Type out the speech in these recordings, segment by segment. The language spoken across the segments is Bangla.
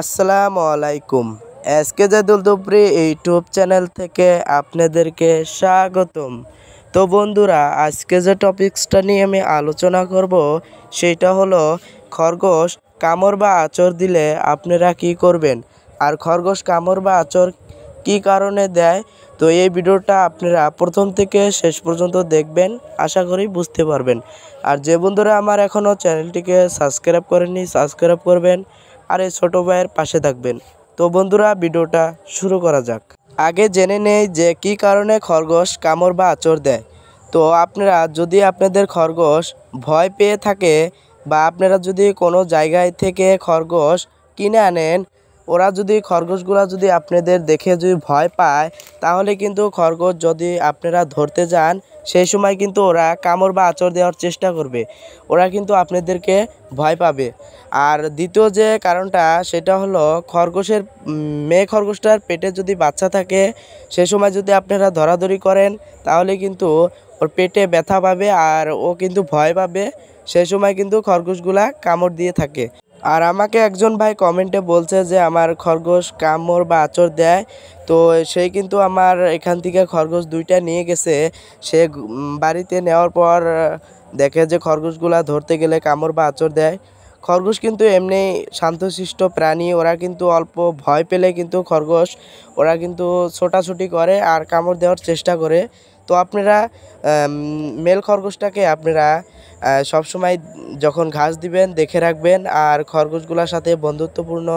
আসসালামু আলাইকুম কে জাদুল দুপরি ইউটিউব চ্যানেল থেকে আপনাদেরকে স্বাগতম তো বন্ধুরা আজকে যে টপিক্সটা নিয়ে আমি আলোচনা করব সেটা হলো খরগোশ কামড় বা আচর দিলে আপনারা কি করবেন আর খরগোশ কামড় বা আচর কি কারণে দেয় তো এই ভিডিওটা আপনারা প্রথম থেকে শেষ পর্যন্ত দেখবেন আশা করি বুঝতে পারবেন আর যে বন্ধুরা আমার এখনও চ্যানেলটিকে সাবস্ক্রাইব করেননি সাবস্ক্রাইব করবেন আর এই ছোটো ভাইয়ের পাশে থাকবেন তো বন্ধুরা ভিডিওটা শুরু করা যাক আগে জেনে নেই যে কি কারণে খরগোশ কামড় বা আচর দেয় তো আপনারা যদি আপনাদের খরগোশ ভয় পেয়ে থাকে বা আপনারা যদি কোনো জায়গায় থেকে খরগোশ কিনে আনেন ওরা যদি খরগোশগুলো যদি আপনাদের দেখে যদি ভয় পায় তাহলে কিন্তু খরগোশ যদি আপনারা ধরতে যান সেই সময় কিন্তু ওরা কামড় বা আচর দেওয়ার চেষ্টা করবে ওরা কিন্তু আপনাদেরকে ভয় পাবে আর দ্বিতীয় যে কারণটা সেটা হলো খরগোশের মেয়ে খরগোশটার পেটে যদি বাচ্চা থাকে সে সময় যদি আপনারা ধরাধরি করেন তাহলে কিন্তু ওর পেটে ব্যথা পাবে আর ও কিন্তু ভয় পাবে সেই সময় কিন্তু খরগোশগুলা কামড় দিয়ে থাকে আর আমাকে একজন ভাই কমেন্টে বলছে যে আমার খরগোশ কামড় বা আচর দেয় তো সেই কিন্তু আমার এখান থেকে খরগোশ দুইটা নিয়ে গেছে সে বাড়িতে নেওয়ার পর দেখে যে খরগোশগুলা ধরতে গেলে কামড় বা আচর দেয় খরগোশ কিন্তু এমনি শান্তশিষ্ট প্রাণী ওরা কিন্তু অল্প ভয় পেলে কিন্তু খরগোশ ওরা কিন্তু ছোটাছুটি করে আর কামড় দেওয়ার চেষ্টা করে তো আপনারা মেল খরগোশটাকে আপনারা সব সময় যখন ঘাস দিবেন দেখে রাখবেন আর খরগোশগুলোর সাথে বন্ধুত্বপূর্ণ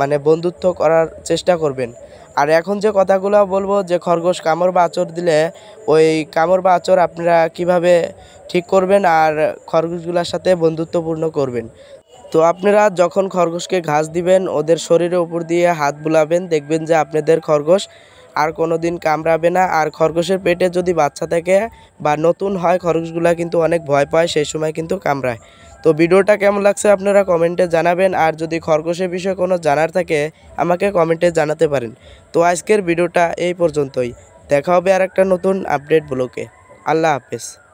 মানে বন্ধুত্ব করার চেষ্টা করবেন আর এখন যে কথাগুলো বলবো যে খরগোশ কামড় বা আচর দিলে ওই কামড় বা আচর আপনারা কিভাবে ঠিক করবেন আর খরগোশগুলোর সাথে বন্ধুত্বপূর্ণ করবেন তো আপনারা যখন খরগোশকে ঘাস দিবেন ওদের শরীরের উপর দিয়ে হাত বুলাবেন দেখবেন যে আপনাদের খরগোশ আর কোনো দিন কামড়াবে না আর খরগোশের পেটে যদি বাচ্চা থাকে বা নতুন হয় খরগোশগুলা কিন্তু অনেক ভয় পায় সেই সময় কিন্তু কামড়ায় তো ভিডিওটা কেমন লাগছে আপনারা কমেন্টে জানাবেন আর যদি খরগোশের বিষয়ে কোনো জানার থাকে আমাকে কমেন্টে জানাতে পারেন তো আজকের ভিডিওটা এই পর্যন্তই দেখা হবে আর একটা নতুন আপডেট ব্লকে আল্লাহ হাফেজ